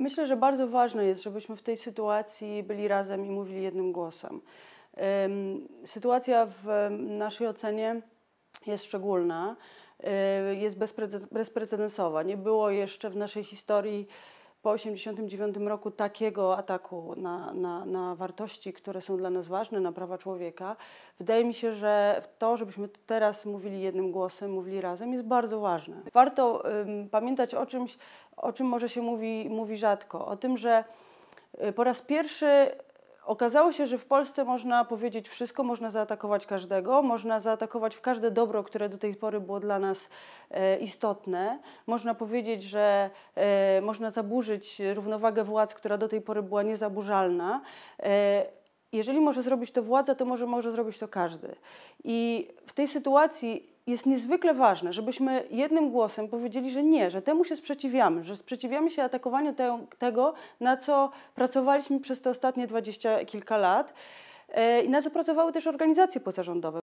Myślę, że bardzo ważne jest, żebyśmy w tej sytuacji byli razem i mówili jednym głosem. Sytuacja w naszej ocenie jest szczególna, e, jest bezprecedensowa. Nie było jeszcze w naszej historii po 1989 roku takiego ataku na, na, na wartości, które są dla nas ważne, na prawa człowieka, wydaje mi się, że to, żebyśmy teraz mówili jednym głosem, mówili razem, jest bardzo ważne. Warto ym, pamiętać o czymś, o czym może się mówi, mówi rzadko, o tym, że y, po raz pierwszy Okazało się, że w Polsce można powiedzieć wszystko, można zaatakować każdego, można zaatakować w każde dobro, które do tej pory było dla nas e, istotne. Można powiedzieć, że e, można zaburzyć równowagę władz, która do tej pory była niezaburzalna. E, jeżeli może zrobić to władza, to może, może zrobić to każdy. I w tej sytuacji jest niezwykle ważne, żebyśmy jednym głosem powiedzieli, że nie, że temu się sprzeciwiamy, że sprzeciwiamy się atakowaniu te, tego, na co pracowaliśmy przez te ostatnie dwadzieścia kilka lat e, i na co pracowały też organizacje pozarządowe.